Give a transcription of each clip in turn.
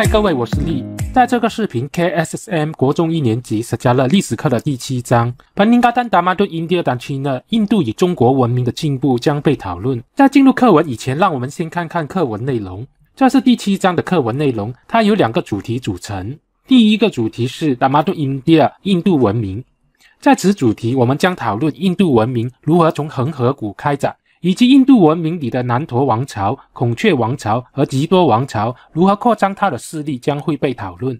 嗨，各位，我是力。在这个视频 K S S M 国中一年级史加勒历史课的第七章，本林嘎丹达玛顿印度地区呢，印度与中国文明的进步将被讨论。在进入课文以前，让我们先看看课文内容。这是第七章的课文内容，它有两个主题组成。第一个主题是达玛顿印度，印度文明。在此主题，我们将讨论印度文明如何从恒河谷开展，以及印度文明里的南陀王朝、孔雀王朝和吉多王朝如何扩张它的势力将会被讨论。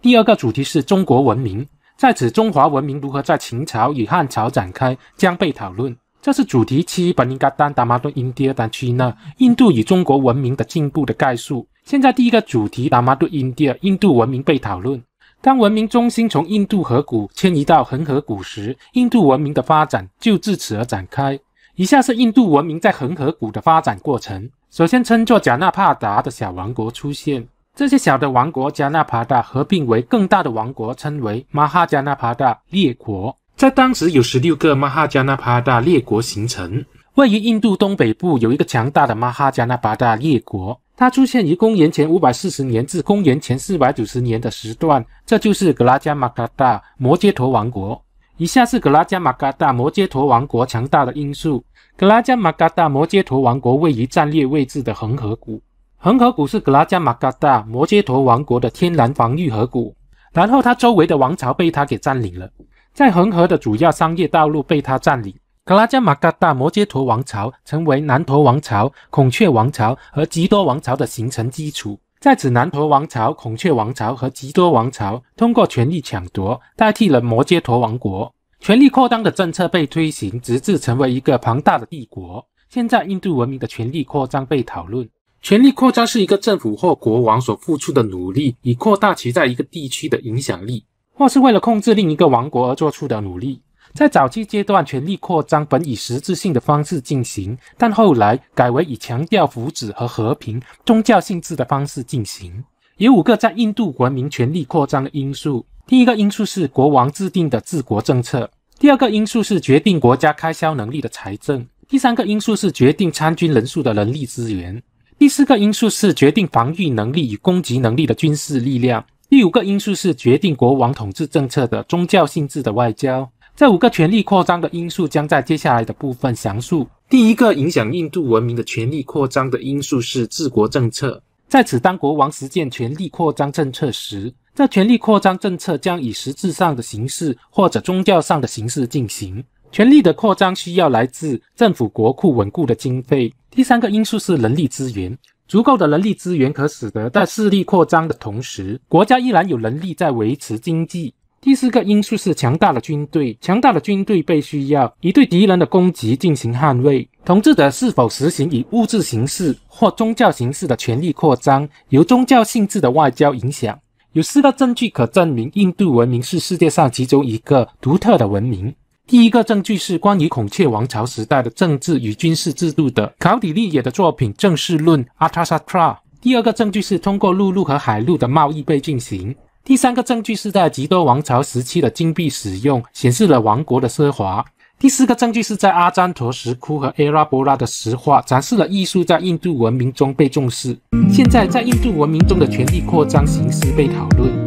第二个主题是中国文明，在此中华文明如何在秦朝与汉朝展开将被讨论。这是主题七，本尼该丹达玛顿印第二单区呢？印度与中国文明的进步的概述。现在第一个主题，达玛顿印第二，印度文明被讨论。当文明中心从印度河谷迁移到恒河谷时，印度文明的发展就自此而展开。以下是印度文明在恒河谷的发展过程。首先，称作贾纳帕达的小王国出现。这些小的王国加纳帕达合并为更大的王国，称为马哈加纳帕达列国。在当时，有十六个马哈加纳帕达列国形成。位于印度东北部有一个强大的马哈加纳帕达列国，它出现于公元前五百四十年至公元前四百九十年的时段。这就是格拉加马卡达摩羯陀王国。以下是格拉加马嘎达摩羯陀王国强大的因素。格拉加马嘎达摩羯陀王国位于战略位置的恒河谷，恒河谷是格拉加马嘎达摩羯陀王国的天然防御河谷。然后，它周围的王朝被它给占领了，在恒河的主要商业道路被它占领。格拉加马嘎达摩羯陀王朝成为南陀王朝、孔雀王朝和吉多王朝的形成基础。在此，南陀王朝、孔雀王朝和吉多王朝通过权力抢夺，代替了摩揭陀王国。权力扩张的政策被推行，直至成为一个庞大的帝国。现在，印度文明的权力扩张被讨论。权力扩张是一个政府或国王所付出的努力，以扩大其在一个地区的影响力，或是为了控制另一个王国而做出的努力。在早期阶段，权力扩张本以实质性的方式进行，但后来改为以强调福祉和和平、宗教性质的方式进行。有五个在印度国民权力扩张的因素：第一个因素是国王制定的治国政策；第二个因素是决定国家开销能力的财政；第三个因素是决定参军人数的人力资源；第四个因素是决定防御能力与攻击能力的军事力量；第五个因素是决定国王统治政策的宗教性质的外交。这五个权力扩张的因素将在接下来的部分详述。第一个影响印度文明的权力扩张的因素是治国政策。在此，当国王实践权力扩张政策时，这权力扩张政策将以实质上的形式或者宗教上的形式进行。权力的扩张需要来自政府国库稳固的经费。第三个因素是人力资源。足够的人力资源可使得在势力扩张的同时，国家依然有能力在维持经济。第四个因素是强大的军队，强大的军队被需要以对敌人的攻击进行捍卫。统治者是否实行以物质形式或宗教形式的权力扩张，由宗教性质的外交影响。有四大证据可证明印度文明是世界上其中一个独特的文明。第一个证据是关于孔雀王朝时代的政治与军事制度的考底利野的作品《政事论 a t a t a t r a 第二个证据是通过陆路和海路的贸易被进行。第三个证据是在极多王朝时期的金币使用，显示了王国的奢华。第四个证据是在阿詹陀石窟和埃拉波拉的石画，展示了艺术在印度文明中被重视。现在，在印度文明中的权力扩张形式被讨论。